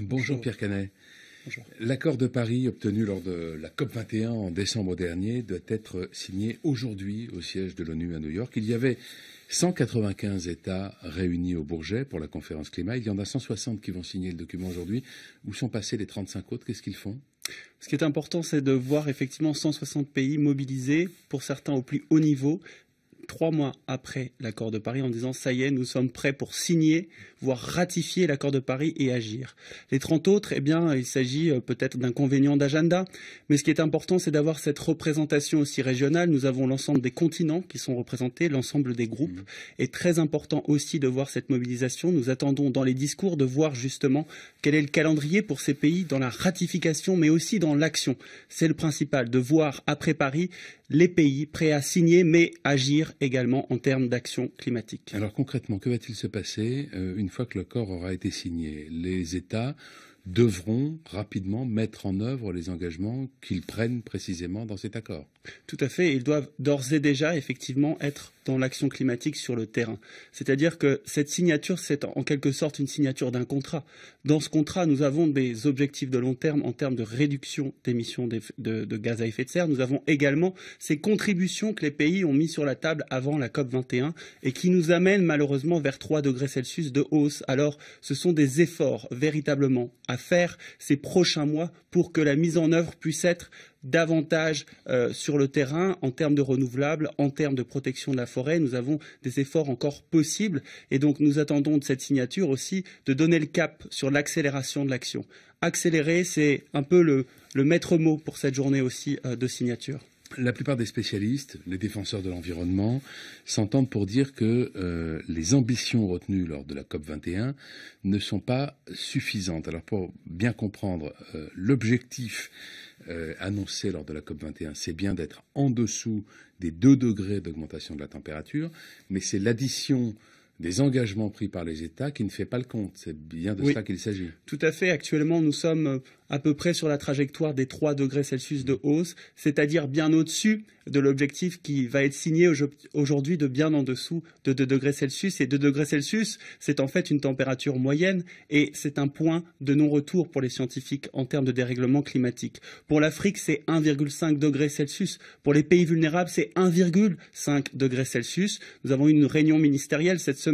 Bonjour Pierre Canet. L'accord de Paris obtenu lors de la COP21 en décembre dernier doit être signé aujourd'hui au siège de l'ONU à New York. Il y avait 195 États réunis au Bourget pour la conférence climat. Il y en a 160 qui vont signer le document aujourd'hui. Où sont passés les 35 autres Qu'est-ce qu'ils font ce qui est important, c'est de voir effectivement 160 pays mobilisés, pour certains au plus haut niveau, trois mois après l'accord de Paris en disant ça y est, nous sommes prêts pour signer, voire ratifier l'accord de Paris et agir. Les 30 autres, eh bien, il s'agit euh, peut-être d'inconvénients d'agenda, mais ce qui est important, c'est d'avoir cette représentation aussi régionale. Nous avons l'ensemble des continents qui sont représentés, l'ensemble des groupes, mmh. et très important aussi de voir cette mobilisation. Nous attendons dans les discours de voir justement quel est le calendrier pour ces pays dans la ratification, mais aussi dans l'action. C'est le principal, de voir après Paris les pays prêts à signer, mais agir également en termes d'action climatique. Alors concrètement, que va-t-il se passer euh, une fois que le corps aura été signé Les États devront rapidement mettre en œuvre les engagements qu'ils prennent précisément dans cet accord. Tout à fait, ils doivent d'ores et déjà effectivement être dans l'action climatique sur le terrain. C'est-à-dire que cette signature, c'est en quelque sorte une signature d'un contrat. Dans ce contrat, nous avons des objectifs de long terme en termes de réduction d'émissions de, gaz à effet de serre. Nous avons également ces contributions que les pays ont mis sur la table avant la COP 21 et qui nous amènent malheureusement vers 3 degrés Celsius de hausse. Alors, ce sont des efforts véritablement à faire ces prochains mois pour que la mise en œuvre puisse être davantage euh, sur le terrain en termes de renouvelables, en termes de protection de la forêt. Nous avons des efforts encore possibles et donc nous attendons de cette signature aussi de donner le cap sur l'accélération de l'action. Accélérer, c'est un peu le, maître mot pour cette journée aussi euh, de signature la plupart des spécialistes, les défenseurs de l'environnement, s'entendent pour dire que euh, les ambitions retenues lors de la COP 21 ne sont pas suffisantes. Alors pour bien comprendre euh, l'objectif euh, annoncé lors de la COP 21, c'est bien d'être en dessous des deux degrés d'augmentation de la température, mais c'est l'addition des engagements pris par les États qui ne fait pas le compte. C'est bien de ça qu'il s'agit. Tout à fait. Actuellement, nous sommes euh, à peu près sur la trajectoire des 3 degrés Celsius de hausse, c'est-à-dire bien au-dessus de l'objectif qui va être signé aujourd'hui de bien en dessous de 2 degrés Celsius. Et 2 degrés Celsius, c'est en fait une température moyenne et c'est un point de non-retour pour les scientifiques en termes de dérèglement climatique. Pour l'Afrique, c'est 1,5 degrés Celsius. Pour les pays vulnérables, c'est 1,5 degrés Celsius. Nous avons une réunion ministérielle cette semaine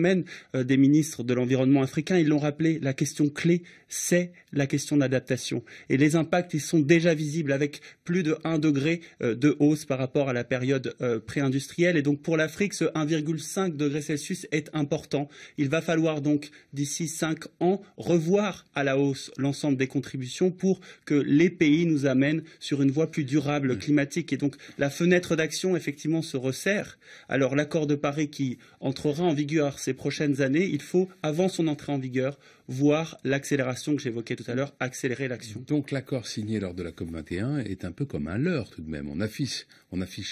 euh, des ministres de l'environnement africains, ils l'ont rappelé, la question clé, c'est la question d'adaptation. Et les impacts, ils sont déjà visibles avec plus de 1 degré euh, de hausse par rapport à la période euh, pré-industrielle. Et donc pour l'Afrique, ce 1,5 degré Celsius est important. Il va falloir donc d'ici 5 ans revoir à la hausse l'ensemble des contributions pour que les pays nous amènent sur une voie plus durable mmh. climatique. Et donc la fenêtre d'action, effectivement, se resserre. Alors l'accord de Paris qui entrera en vigueur ces prochaines années, il faut, avant son entrée en vigueur, voir l'accélération que j'évoquais tout à l'heure, accélérer l'action. Donc l'accord signé lors de la COP21 est un peu comme un leurre tout de même. on affiche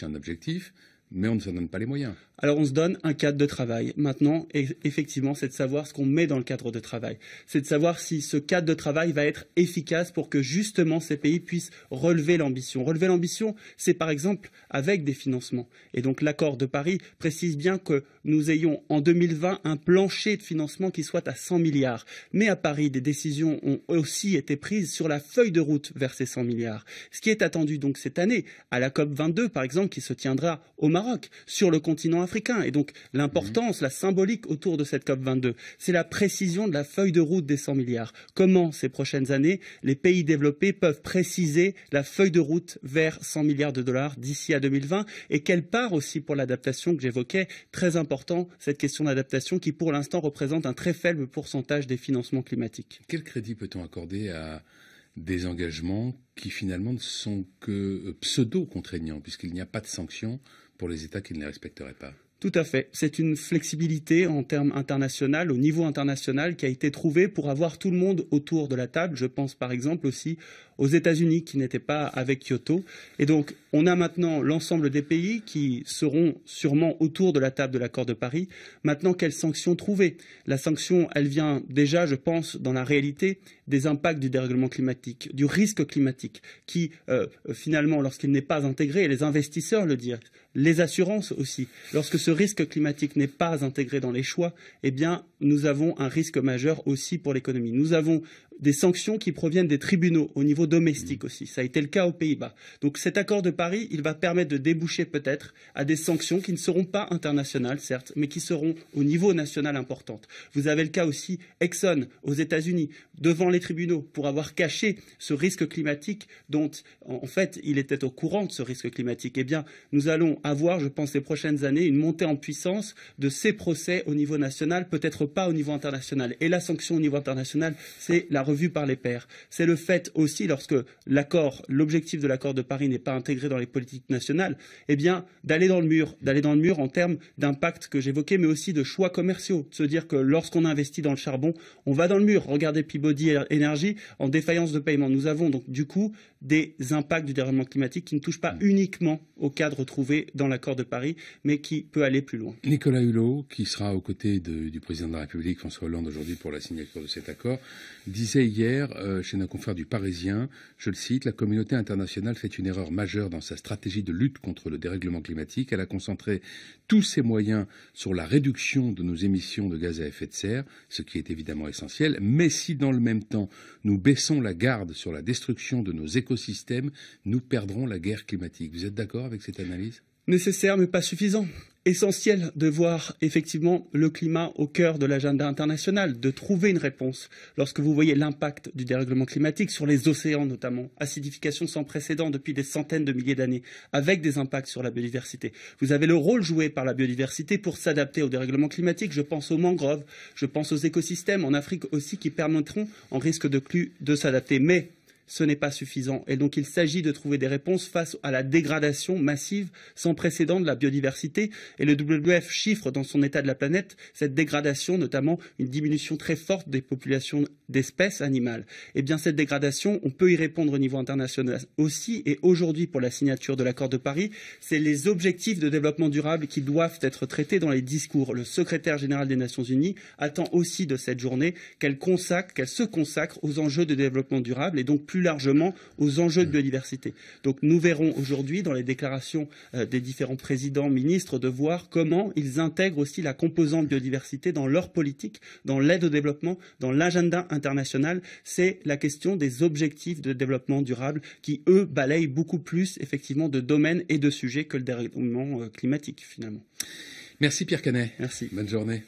un objectif, mais on ne se donne pas les moyens. Alors on se donne un cadre de travail. Maintenant, e, effectivement, c'est de savoir ce qu'on met dans le cadre de travail. C'est de savoir si ce cadre de travail va être efficace pour que justement ces pays puissent relever l'ambition. Relever l'ambition, c'est par exemple avec des financements. Et donc l'accord de Paris précise bien que nous ayons en 2020 un plancher de financement qui soit à 100 milliards. Mais à Paris, des décisions ont aussi été prises sur la feuille de route vers ces 100 milliards. Ce qui est attendu donc cette année à la COP 22 par exemple qui se tiendra au Maroc, sur le continent africain. Et donc l'importance, mhm. la symbolique autour de cette COP22, c'est la précision de la feuille de route des 100 milliards. Comment ces prochaines années, les pays développés peuvent préciser la feuille de route vers 100 milliards de dollars d'ici à 2020 et quelle part aussi pour l'adaptation que j'évoquais, très important cette question d'adaptation qui pour l'instant représente un très faible pourcentage des financements climatiques. Quel crédit peut-on accorder à des engagements qui finalement ne sont que euh, pseudo-contraignants puisqu'il n'y a pas de sanctions pour les États qui ne les respecteraient pas. Tout à fait. C'est une flexibilité en termes internationaux, au niveau international, qui a été trouvée pour avoir tout le monde autour de la table. Je pense par exemple aussi aux États-Unis qui n'étaient pas avec Kyoto. Et donc, on a maintenant l'ensemble des pays qui seront sûrement autour de la table de l'accord de Paris. Maintenant, quelles sanctions trouver La sanction, elle vient déjà, je pense, dans la réalité des impacts du dérèglement climatique, du risque climatique, qui, euh, finalement, lorsqu'il n'est pas intégré, les investisseurs le disent, les assurances aussi, lorsque ce risque climatique n'est pas intégré dans les choix, eh bien, nous avons un risque majeur aussi pour l'économie. Nous avons des sanctions qui proviennent des tribunaux au niveau domestique mmh. aussi. Ça a été le cas aux Pays-Bas. Donc cet accord de Paris, il va permettre de déboucher peut-être à des sanctions qui ne seront pas internationales, certes, mais qui seront au niveau national importantes. Vous avez le cas aussi Exxon aux États-Unis, devant les tribunaux, pour avoir caché ce risque climatique dont, en fait, il était au courant de ce risque climatique. Eh bien, nous allons avoir, je pense, les prochaines années, une montée en puissance de ces procès au niveau national, peut-être pas au niveau international. Et la sanction au niveau international, c'est la revue par les pairs. C'est le fait aussi, lorsque l'accord, l'objectif de l'accord de Paris n'est pas intégré dans les politiques nationales, eh bien, d'aller dans le mur, d'aller dans le mur en termes d'impact que j'évoquais, mais aussi de choix commerciaux, de se dire que lorsqu'on investit dans le charbon, on va dans le mur. Regardez Peabody Energy en défaillance de paiement. Nous avons donc du coup des impacts du dérèglement climatique qui ne touchent pas uniquement au cadre trouvé dans l'accord de Paris, mais qui peut aller plus loin. Nicolas Hulot, qui sera aux côtés du président de la République François Hollande aujourd'hui pour la signature de cet accord, disait hier euh, chez un confrères du Parisien, je le cite, la communauté internationale fait une erreur majeure dans sa stratégie de lutte contre le dérèglement climatique. Elle a concentré tous ses moyens sur la réduction de nos émissions de gaz à effet de serre, ce qui est évidemment essentiel, mais si dans le même temps nous baissons la garde sur la destruction de nos écosystèmes, nous perdrons la guerre climatique. Vous êtes d'accord avec cette analyse Nécessaire mais pas suffisant essentiel de voir effectivement le climat au cœur de l'agenda international, de trouver une réponse lorsque vous voyez l'impact du dérèglement climatique sur les océans notamment, acidification sans précédent depuis des centaines de milliers d'années, avec des impacts sur la biodiversité. Vous avez le rôle joué par la biodiversité pour s'adapter au dérèglement climatique. Je pense aux mangroves, je pense aux écosystèmes en Afrique aussi qui permettront en risque de, de s'adapter. Mais ce n'est pas suffisant. Et donc il s'agit de trouver des réponses face à la dégradation massive sans précédent de la biodiversité. Et le WWF chiffre dans son état de la planète cette dégradation, notamment une diminution très forte des populations d'espèces animales. Et eh bien cette dégradation, on peut y répondre au niveau international aussi. Et aujourd'hui, pour la signature de l'accord de Paris, c'est les objectifs de développement durable qui doivent être traités dans les discours. Le secrétaire général des Nations Unies attend aussi de cette journée qu'elle consacre, qu'elle se consacre aux enjeux de développement durable et donc largement aux enjeux de mm. biodiversité. Donc nous verrons aujourd'hui dans les déclarations euh, des différents présidents, ministres, de voir comment ils intègrent aussi la composante biodiversité dans leur politique, dans l'aide au développement, dans l'agenda international. C'est la question des objectifs de développement durable qui, eux, balayent beaucoup plus effectivement de domaines et de sujets que le dérèglement euh, climatique finalement. Merci Pierre Canet. Merci. Bonne journée.